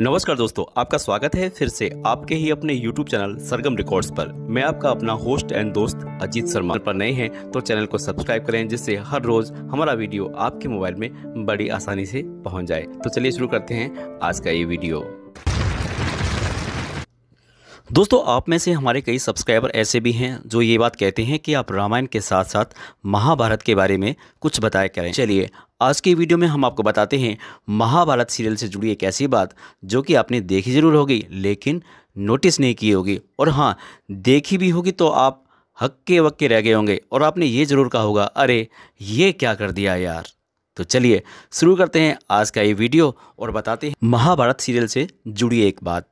नमस्कार दोस्तों आपका स्वागत है फिर से आपके ही अपने YouTube चैनल सरगम रिकॉर्ड्स पर मैं आपका अपना होस्ट एंड दोस्त अजीत शर्मा पर नए हैं तो चैनल को सब्सक्राइब करें जिससे हर रोज हमारा वीडियो आपके मोबाइल में बड़ी आसानी से पहुंच जाए तो चलिए शुरू करते हैं आज का ये वीडियो दोस्तों आप में से हमारे कई सब्सक्राइबर ऐसे भी हैं जो ये बात कहते हैं कि आप रामायण के साथ साथ महाभारत के बारे में कुछ बताया करें चलिए आज की वीडियो में हम आपको बताते हैं महाभारत सीरियल से जुड़ी एक ऐसी बात जो कि आपने देखी ज़रूर होगी लेकिन नोटिस नहीं की होगी और हाँ देखी भी होगी तो आप हक्के वक्के रह गए होंगे और आपने ये ज़रूर कहा होगा अरे ये क्या कर दिया यार तो चलिए शुरू करते हैं आज का ये वीडियो और बताते हैं महाभारत सीरियल से जुड़ी एक बात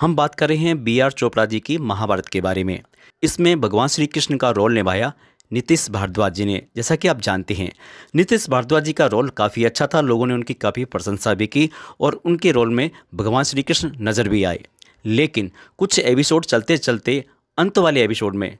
हम बात कर रहे हैं बी आर चोपड़ा जी की महाभारत के बारे में इसमें भगवान श्री कृष्ण का रोल निभाया नीतीश भारद्वाज जी ने जैसा कि आप जानते हैं नीतीश भारद्वाज जी का रोल काफ़ी अच्छा था लोगों ने उनकी काफ़ी प्रशंसा भी की और उनके रोल में भगवान श्री कृष्ण नज़र भी आए लेकिन कुछ एपिसोड चलते चलते अंत वाले एपिसोड में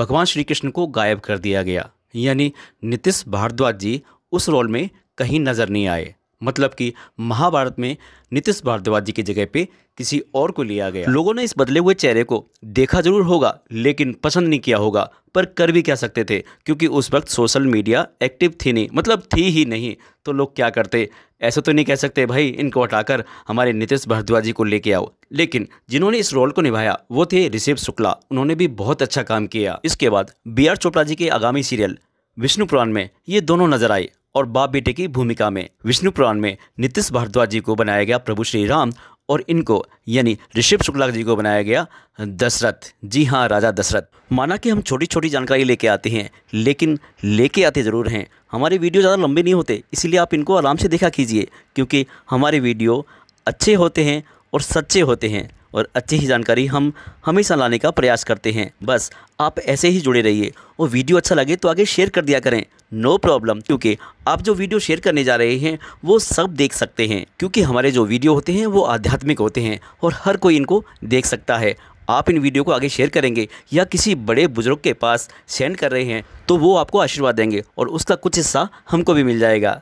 भगवान श्री कृष्ण को गायब कर दिया गया यानी नीतीश भारद्वाज जी उस रोल में कहीं नज़र नहीं आए मतलब कि महाभारत में नीतीश भारद्वाज जी की जगह पे किसी और को लिया गया लोगों ने इस बदले हुए चेहरे को देखा जरूर होगा लेकिन पसंद नहीं किया होगा पर कर भी क्या सकते थे क्योंकि उस वक्त सोशल मीडिया एक्टिव थी नहीं मतलब थी ही नहीं तो लोग क्या करते ऐसा तो नहीं कह सकते भाई इनको हटाकर हमारे नीतीश भारद्वाज जी को लेके आओ लेकिन जिन्होंने इस रोल को निभाया वो थे ऋषिभ शुक्ला उन्होंने भी बहुत अच्छा काम किया इसके बाद बी आर चोपड़ा जी के आगामी सीरियल विष्णु पुराण में ये दोनों नजर आए और बाप बेटे की भूमिका में विष्णु पुराण में नितिश भारद्वाज जी को बनाया गया प्रभु श्री राम और इनको यानी ऋषभ शुक्ला जी को बनाया गया दशरथ जी हाँ राजा दशरथ माना कि हम छोटी छोटी जानकारी लेके आते हैं लेकिन लेके आते ज़रूर हैं हमारे वीडियो ज़्यादा लंबे नहीं होते इसीलिए आप इनको आराम से देखा कीजिए क्योंकि हमारे वीडियो अच्छे होते हैं और सच्चे होते हैं और अच्छी ही जानकारी हम हमेशा लाने का प्रयास करते हैं बस आप ऐसे ही जुड़े रहिए और वीडियो अच्छा लगे तो आगे शेयर कर दिया करें नो प्रॉब्लम क्योंकि आप जो वीडियो शेयर करने जा रहे हैं वो सब देख सकते हैं क्योंकि हमारे जो वीडियो होते हैं वो आध्यात्मिक होते हैं और हर कोई इनको देख सकता है आप इन वीडियो को आगे शेयर करेंगे या किसी बड़े बुजुर्ग के पास सेंड कर रहे हैं तो वो आपको आशीर्वाद देंगे और उसका कुछ हिस्सा हमको भी मिल जाएगा